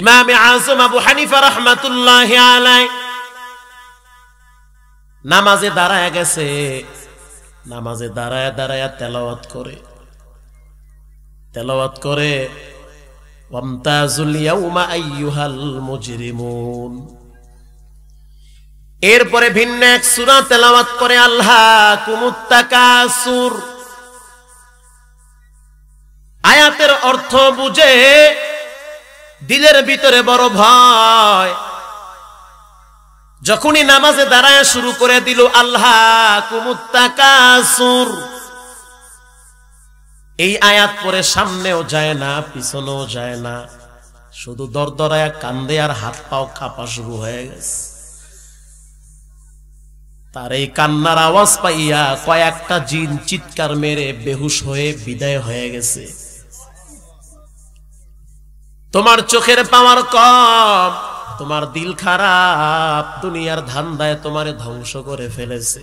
ইমামে আজম আবু হানিফা রহমাতুল্লাহ আলাই নামাজে দাঁড়ায় গেছে নামাজে দাঁড়ায় দাঁড়ায় তেলওয়াত করে তেলওয়াত করে এরপরে ভিন্ন এক সুরা তেলাওয়াত করে আল্লাহ কুমুত্তাকাসুর আয়াতের অর্থ বুঝে দিলের ভিতরে বড় ভয় যখনই নামাজে দাঁড়ায় শুরু করে দিল আল্লাহ কুমুত্তাকাসুর এই আয়াত পরে সামনেও যায় না পিছনেও যায় না শুধু দরদরায় কান্দে আর হাত পাও কাঁপা শুরু হয়ে গেছে তার এই কান্নার আওয়াজ পাইয়া কয়েকটা জিন চিৎকার মেরে বেহুশ হয়ে বিদায় হয়ে গেছে তোমার চোখের পাওয়ার কম তোমার দিল খারাপ দুনিয়ার ধান্দায় তোমারে ধ্বংস করে ফেলেছে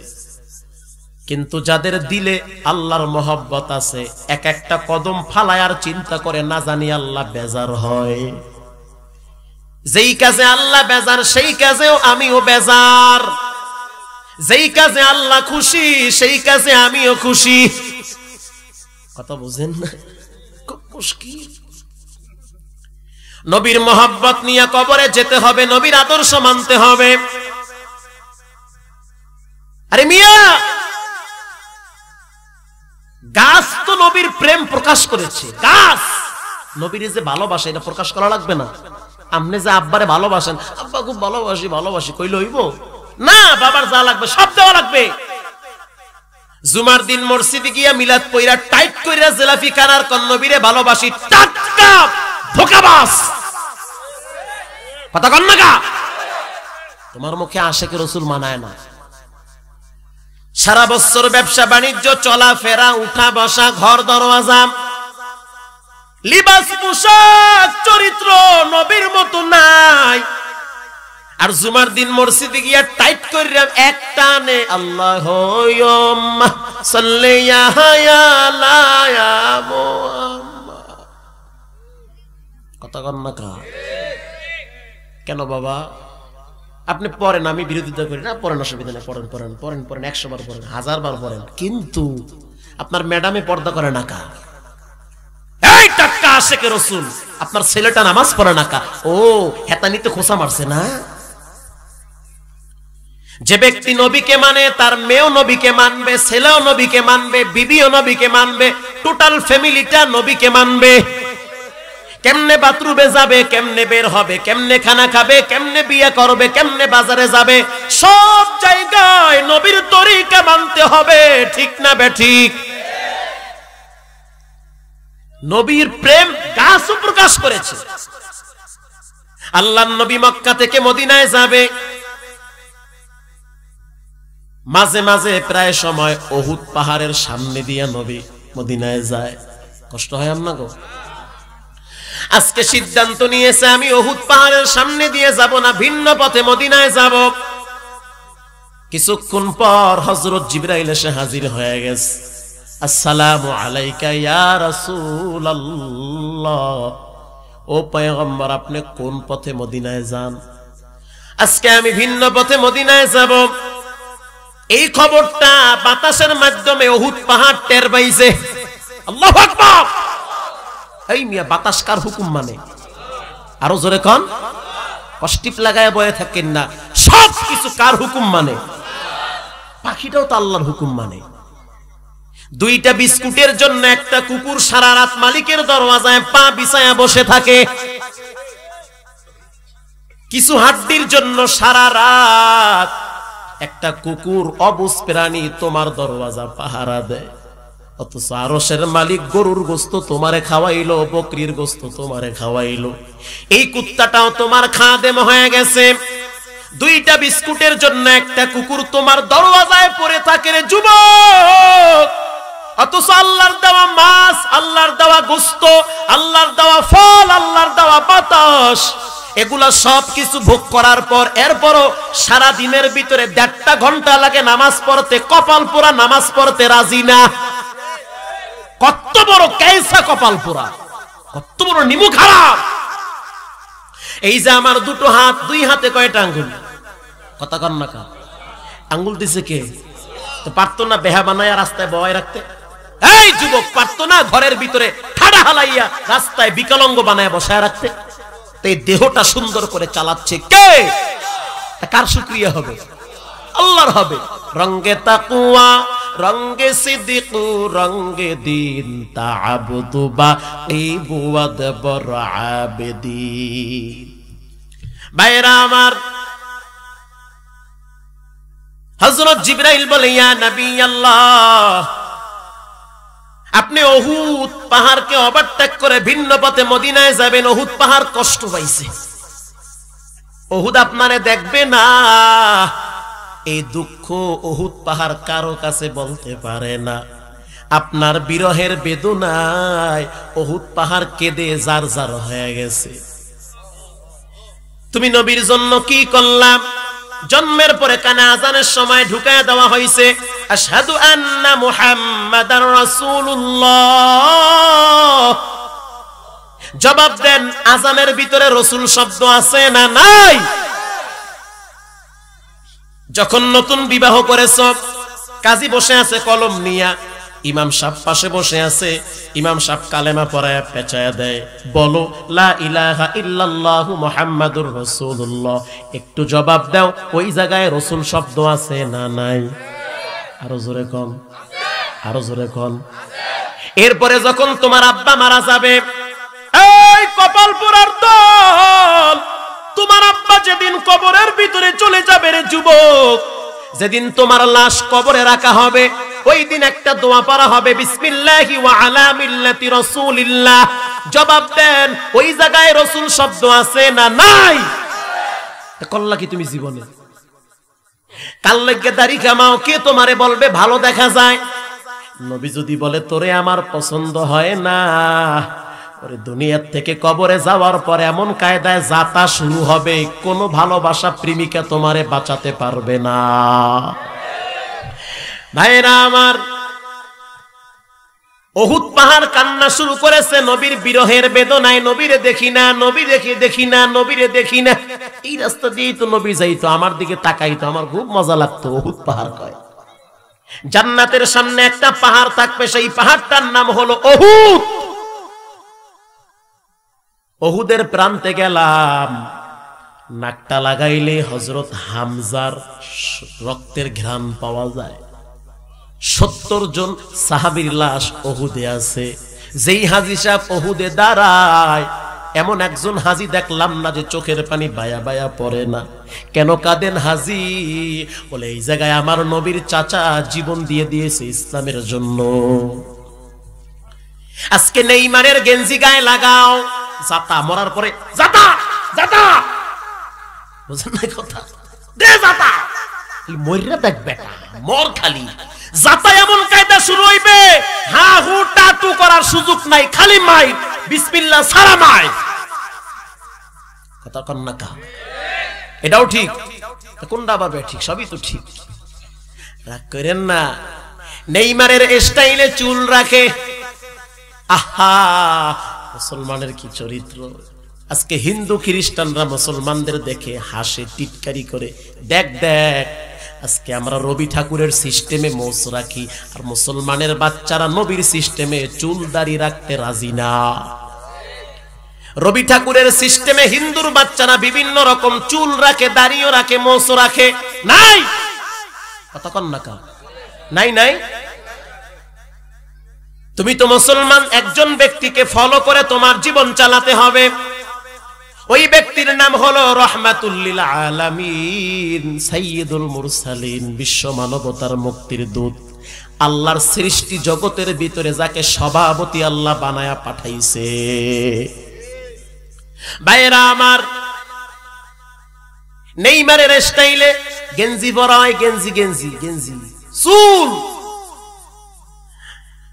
কিন্তু যাদের দিলে আল্লাহর মহব্বত আছে এক একটা কদম ফালায় আর চিন্তা করে না জানি আল্লাহ বেজার হয় যেই কাজে আল্লাহ বেজার সেই কাজেও আমিও বেজার যেই কাজে আল্লাহ খুশি সেই কাজে আমিও খুশি কথা বুঝেন না খুব মুশকিল নবীর মোহাব্বত নিয়ে কবরে যেতে হবে নবীর আদর্শ মানতে হবে আরে মিয়া গাছ তো নবীর প্রেম প্রকাশ করেছে গাছ নবীর যে ভালোবাসে এটা প্রকাশ করা লাগবে না আপনি যে আব্বারে ভালোবাসেন আব্বা খুব ভালোবাসি ভালোবাসি কইলে হইব না বাবার যা লাগবে সব দেওয়া লাগবে জুমার দিন মসজিদে গিয়া মিলাদ পইরা টাইট কইরা জেলাফি কানার কন্নবীরে ভালোবাসি টাটকা ধোকাবাস কথা কন না তোমার মুখে আশেকে রসুল মানায় না সারা বছর ব্যবসা বাণিজ্য চলা ফেরা উঠা বসা ঘর দরওয়াজা লিবাস পোশাক চরিত্র নবীর মতো নাই আর জুমার দিন মসজিদে গিয়া টাইট করিলাম এক টানে আল্লাহ হয় হায়া লায়া মুহাম্মদ কথা কন না কেন বাবা আপনি পড়েন আমি বিরোধিতা করি না পড়েন অসুবিধা নেই পড়েন পড়েন পড়েন পড়েন একশো বার পড়েন হাজার বার পড়েন কিন্তু আপনার ম্যাডামে পর্দা করে না কা এই টাটকা আশেকে রসুল আপনার ছেলেটা নামাজ পড়ে না কা ও তো খোসা মারছে না যে ব্যক্তি নবীকে মানে তার মেয়েও নবীকে মানবে ছেলেও নবীকে মানবে বিবিও নবীকে মানবে টোটাল ফ্যামিলিটা নবীকে মানবে কেমনে বাথরুমে যাবে কেমনে বের হবে কেমনে খানা খাবে কেমনে বিয়ে করবে কেমনে বাজারে যাবে সব জায়গায় নবীর তরিকা মানতে হবে ঠিক না বে ঠিক নবীর প্রেম গাছ প্রকাশ করেছে আল্লাহ নবী মক্কা থেকে মদিনায় যাবে মাঝে মাঝে প্রায় সময় অহুত পাহাড়ের সামনে দিয়ে নবী মদিনায় যায় কষ্ট হয় আমাকে আজকে সিদ্ধান্ত নিয়েছে আমি ওহুদ পাহাড়ের সামনে দিয়ে যাব না ভিন্ন পথে মদিনায় যাব কিছুক্ষণ পর হজরত জিব্রাইল এসে হাজির হয়ে গেছে আসসালামু আলাইকা ইয়া রাসূলুল্লাহ ও পয়গম্বর আপনি কোন পথে মদিনায় যান আজকে আমি ভিন্ন পথে মদিনায় যাব এই খবরটা বাতাসের মাধ্যমে ওহুদ পাহাড় টের পাইছে আল্লাহু আকবার এই মিয়া বাতাস কার হুকুম মানে আরো জোরে কন কষ্টিপ লাগায় বয়ে থাকেন না সব কিছু কার হুকুম মানে পাখিটাও তো আল্লাহর হুকুম মানে দুইটা বিস্কুটের জন্য একটা কুকুর সারা রাত মালিকের দরওয়াজায় পা বিছায়া বসে থাকে কিছু হাড্ডির জন্য সারা রাত একটা কুকুর অবুজ প্রাণী তোমার দরওয়াজা পাহারা দেয় অথচ আরসের মালিক গরুর গোস্ত তোমারে খাওয়াইলো বকরির গোস্ত তোমারে খাওয়াইলো এই কুত্তাটাও তোমার খাদেম হয়ে গেছে দুইটা বিস্কুটের জন্য একটা কুকুর তোমার দরওয়াজায় পড়ে থাকে রে যুবক অথচ আল্লাহর দেওয়া মাছ আল্লাহর দেওয়া গোস্ত আল্লাহর দেওয়া ফল আল্লাহর দেওয়া বাতাস এগুলা সব কিছু ভোগ করার পর এরপরও সারা দিনের ভিতরে দেড়টা ঘন্টা লাগে নামাজ পড়তে কপাল পোড়া নামাজ পড়তে রাজি না কত বড় ক্যাসা কপাল পোড়া কত বড় নিমু খারাপ এই যে আমার দুটো হাত দুই হাতে কয়টা আঙ্গুল কথা কর না কা আঙ্গুল দিছে কে তো পারতো না বেহা বানাইয়া রাস্তায় বয় রাখতে এই যুবক পারতো না ঘরের ভিতরে ঠাডা হালাইয়া রাস্তায় বিকলঙ্গ বানায় বসায় রাখতে তো এই দেহটা সুন্দর করে চালাচ্ছে কে কার শুক্রিয়া হবে আল্লাহর হবে রঙ্গে তাকুয়া রঙ্গে সিদ্দিক রঙ্গে দিন তাবুতু বা ইবুয়াদ বর আবেদিন ভাইরা আমার হযরত জিবরাইল বলে ইয়া নবী আল্লাহ আপনি অহুত পাহাড়কে ওভারটেক করে ভিন্ন পথে মদিনায় যাবেন অহুত পাহাড় কষ্ট পাইছে অহুদ আপনারে দেখবে না এই দুঃখ অহুত পাহাড় কারো কাছে বলতে পারে না আপনার বিরহের বেদনায় অহুত পাহাড় কেঁদে যার জার হয়ে গেছে তুমি নবীর জন্য কি করলাম জন্মের পরে কানা আজানের সময় ঢুকায় দেওয়া হয়েছে আশহাদু আন্না মুহাম্মাদার জবাব দেন আজানের ভিতরে রসুল শব্দ আছে না নাই যখন নতুন বিবাহ করেছ কাজী বসে আছে কলম নিয়া ইমাম সাহ পাশে বসে আছে ইমাম সাহ কালেমা পড়ায় পেঁচায় দেয় বলো লা ইলাহা একটু জবাব দাও ওই জায়গায় রসুল শব্দ আছে না নাই আরো জোরে কন আরো জোরে কন এরপরে যখন তোমার আব্বা মারা যাবে এই কপাল পোড়ার দল যেদিন কবরের ভিতরে চলে যাবে রে যুবক যেদিন তোমার লাশ কবরে রাখা হবে ওই দিন একটা দোয়া পড়া হবে বিসমিল্লাহি ওয়া আলা মিল্লাতি রাসূলিল্লাহ জবাব দেন ওই জায়গায় রসুল শব্দ আছে না নাই কল্লা কি তুমি জীবনে কাল লাগে দাড়ি কামাও কে তোমারে বলবে ভালো দেখা যায় নবী যদি বলে তোরে আমার পছন্দ হয় না দুনিয়ার থেকে কবরে যাওয়ার পর এমন কায়দায় যাতা শুরু হবে কোন ভালোবাসা প্রেমিকা তোমারে বাঁচাতে পারবে না ভাইরা আমার অহুত পাহাড় কান্না শুরু করেছে নবীর বিরহের বেদনায় নবীরে দেখি না নবী দেখি দেখি না নবীরে দেখি না এই রাস্তা দিয়েই তো নবী যাইতো আমার দিকে তাকাইতো আমার খুব মজা লাগতো অহুত পাহাড় কয় জান্নাতের সামনে একটা পাহাড় থাকবে সেই পাহাড়টার নাম হলো অহুত অহুদের প্রান্তে গেলাম নাকটা লাগাইলে হজরত হামজার রক্তের ঘ্রাণ পাওয়া যায় সত্তর জন সাহাবির লাশ অহুদে আছে যেই হাজি সাহেব অহুদে দাঁড়ায় এমন একজন হাজি দেখলাম না যে চোখের পানি বায়া বায়া পড়ে না কেন কাঁদেন হাজি বলে এই জায়গায় আমার নবীর চাচা জীবন দিয়ে দিয়েছে ইসলামের জন্য আজকে নেইমারের গেঞ্জি গায়ে লাগাও জাতা মরার পরে জাতা জাতা বুঝেন না কথা দে জাতা মরিয়া দেখ বেটা মর খালি জাতা এমন কায়দা শুরু হইবে হা হু টাটু করার সুযোগ নাই খালি মাই বিসমিল্লাহ সারা মাই কথা না কা এটাও ঠিক কোনটা আবার ঠিক সবই তো ঠিক রাগ করেন না নেইমারের স্টাইলে চুল রাখে আহা মুসলমানের কি চরিত্র আজকে হিন্দু খ্রিস্টানরা মুসলমানদের দেখে হাসে টিটকারি করে দেখ দেখ আজকে আমরা রবি ঠাকুরের সিস্টেমে মোচ রাখি আর মুসলমানের বাচ্চারা নবীর সিস্টেমে চুল দাড়ি রাখতে রাজি না রবি ঠাকুরের সিস্টেমে হিন্দুর বাচ্চারা বিভিন্ন রকম চুল রাখে দাড়িও রাখে মোচ রাখে নাই কতক্ষণ না না নাই নাই তুমি তো মুসলমান একজন ব্যক্তিকে ফলো করে তোমার জীবন চালাতে হবে ওই ব্যক্তির নাম হলো রহমাতুল্লিল আলামিন সাইয়েদুল মুরসালিন বিশ্ব মানবতার মুক্তির দূত আল্লাহর সৃষ্টি জগতের ভিতরে যাকে সভাপতি আল্লাহ বানায়া পাঠাইছে ভাইরা আমার নেইমারের স্টাইলে গেঞ্জি বড় হয় গেঞ্জি গেঞ্জি গেঞ্জি চুল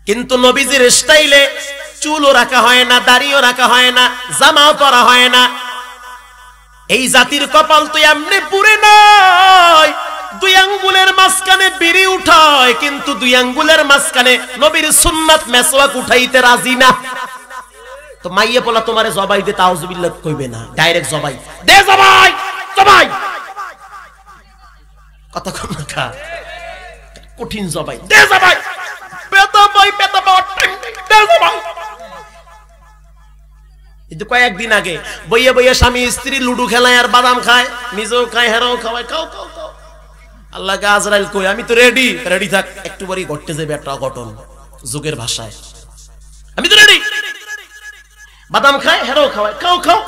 কিন্তু নবীজির স্টাইলে চুলও রাখা হয় না দাড়িও রাখা হয় না জামাও পরা হয় না এই জাতির কপাল তুই এমনি পুরে নয় দুই আঙ্গুলের মাঝখানে বিড়ি উঠায় কিন্তু দুই আঙ্গুলের মাঝখানে নবীর সুন্নাত মেসওয়াক উঠাইতে রাজি না তো মাইয়ে বলা তোমারে জবাই দে তাউজুবিল্লাহ কইবে না ডাইরেক্ট জবাই দে জবাই জবাই কথা কম কঠিন জবাই দে জবাই কয়েকদিন আগে বইয়ে বইয়ে স্বামী স্ত্রী লুডু খেলায় আর বাদাম খায় নিজেও খায় হেরাও খাওয়ায় খাও খাও খাও আল্লাহকে আজরাইল কই আমি তো রেডি রেডি থাক একটু বারি ঘটতে যাবে একটা অঘটন যুগের ভাষায় আমি তো রেডি বাদাম খায় হেরাও খাওয়ায় খাও খাও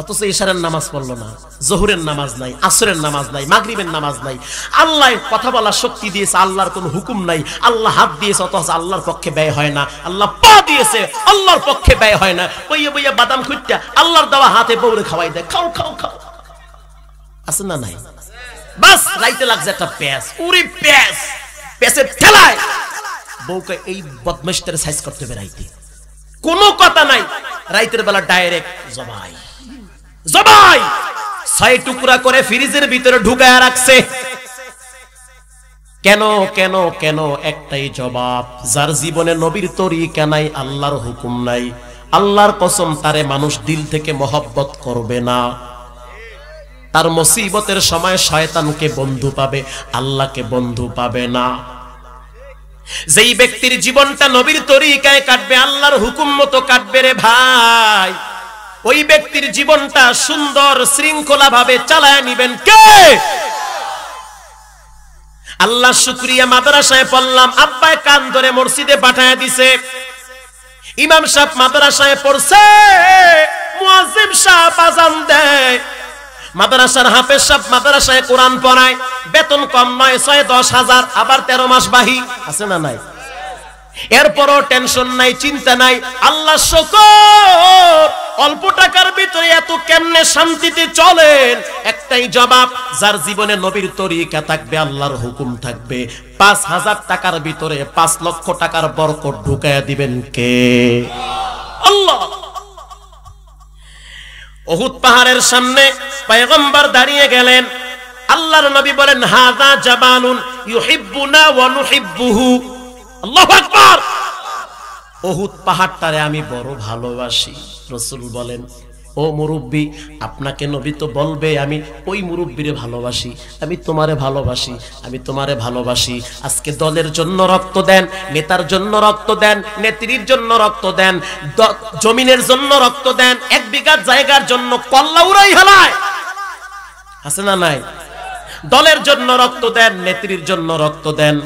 অথচ ইশারের নামাজ পড়লো না জহুরের নামাজ নাই আসরের নামাজ নাই মাগরিবের নামাজ নাই আল্লাহ কথা বলার শক্তি দিয়েছে আল্লাহর কোন হুকুম নাই আল্লাহ হাত দিয়েছে অথচ আল্লাহর পক্ষে ব্যয় হয় না আল্লাহ পা দিয়েছে আল্লাহর পক্ষে ব্যয় হয় না বইয়ে বইয়া বাদাম খুঁজটা আল্লাহর দেওয়া হাতে বৌরে খাওয়াই দেয় খাও খাও খাও আছে না নাই বাস রাইতে লাগছে একটা প্যাস উরি প্যাস প্যাসের ঠেলায় বউকে এই বদমেশটারে সাইজ করতে হবে রাইতে কোনো কথা নাই রাইতের বেলা ডাইরেক্ট জবাই জবাই ছয় টুকরা করে ফ্রিজের ভিতরে ঢুকায় রাখছে কেন কেন কেন একটাই জবাব যার জীবনে নবীর তরিকা নাই আল্লাহর হুকুম নাই আল্লাহর কসম তারে মানুষ দিল থেকে মহব্বত করবে না তার মুসিবতের সময় শয়তানকে বন্ধু পাবে আল্লাহকে বন্ধু পাবে না যেই ব্যক্তির জীবনটা নবীর তরিকায় কাটবে আল্লাহর হুকুম মতো কাটবে রে ভাই ওই ব্যক্তির জীবনটা সুন্দর শৃঙ্খলা ভাবে চালায় নিবেন কে আল্লাহ শুক্রিয়া মাদ্রাসায় পড়লাম আব্বায় কান ধরে মসজিদে পাঠায় দিছে ইমাম সাহেব মাদ্রাসায় পড়ছে মুয়াজ্জিম সাহেব আজান দেয় মাদ্রাসার হাফেজ সাহেব মাদ্রাসায় কোরআন পড়ায় বেতন কম নয় ছয় দশ হাজার আবার তেরো মাস বাহি আছে না নাই এরপরও টেনশন নাই চিন্তা নাই আল্লাহ শুকর অল্প টাকার ভিতরে এত কেমনে শান্তিতে চলেন একটাই জবাব যার জীবনে নবীর তরিকা থাকবে আল্লাহর হুকুম থাকবে পাঁচ হাজার টাকার ভিতরে পাঁচ লক্ষ টাকার বরকত ঢুকাইয়া দিবেন কে আল্লাহ অহুত পাহাড়ের সামনে পয়গম্বর দাঁড়িয়ে গেলেন আল্লাহর নবী বলেন হাদা জাবালুন ইউহিব্বুনা ওয়া নুহিব্বুহু আল্লাহু আকবার অহুত পাহাড়টারে আমি বড় ভালোবাসি রসুল বলেন ও মুরব্বী আপনাকে নবী তো বলবে আমি ওই মুরব্বীরে ভালোবাসি আমি তোমারে ভালোবাসি আমি তোমারে ভালোবাসি আজকে দলের জন্য রক্ত দেন নেতার জন্য রক্ত দেন নেত্রীর জন্য রক্ত দেন জমিনের জন্য রক্ত দেন এক বিঘা জায়গার জন্য কল্লা উড়াই আছে না নাই দলের জন্য রক্ত দেন নেত্রীর জন্য রক্ত দেন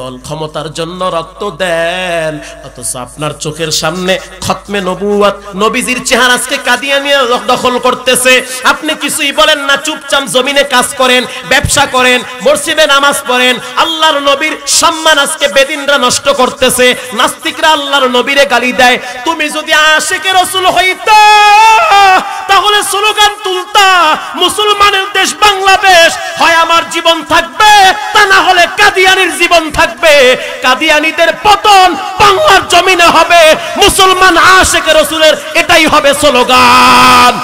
দল ক্ষমতার জন্য রক্ত দেন অথচ আপনার চোখের সামনে খতমে নবুয়াত নবীজির চেহারা আজকে নিয়ে দখল করতেছে আপনি কিছুই বলেন না চুপচাপ জমিনে কাজ করেন ব্যবসা করেন মসজিদে নামাজ পড়েন আল্লাহর নবীর সম্মান আজকে বেদিনরা নষ্ট করতেছে নাস্তিকরা আল্লাহর নবীরে গালি দেয় তুমি যদি আশেকে রসুল হইতা তাহলে স্লোগান তুলতা মুসলমানের দেশ বাংলাদেশ হয় আমার জীবন থাকবে তা না হলে কাদিয়ানির জীবন থাকবে কাদিয়ানিদের পতন বাংলার জমিনে হবে মুসলমান আশেখ রসুলের এটাই হবে স্লোগান